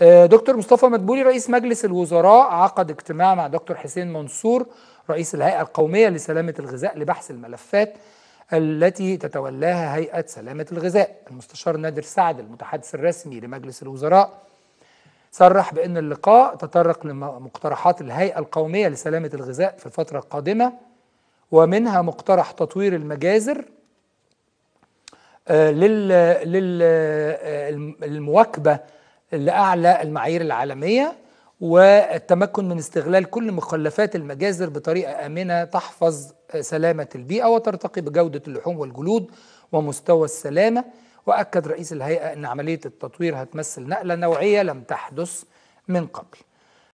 آه، دكتور مصطفى مدبولي رئيس مجلس الوزراء عقد اجتماع مع دكتور حسين منصور رئيس الهيئة القومية لسلامة الغذاء لبحث الملفات التي تتولاها هيئة سلامة الغذاء المستشار نادر سعد المتحدث الرسمي لمجلس الوزراء صرح بأن اللقاء تطرق لمقترحات الهيئة القومية لسلامة الغذاء في الفترة القادمة ومنها مقترح تطوير المجازر آه، للمواكبة آه، لأعلى المعايير العالمية والتمكن من استغلال كل مخلفات المجازر بطريقة آمنة تحفظ سلامة البيئة وترتقي بجودة اللحوم والجلود ومستوى السلامة وأكد رئيس الهيئة أن عملية التطوير هتمثل نقلة نوعية لم تحدث من قبل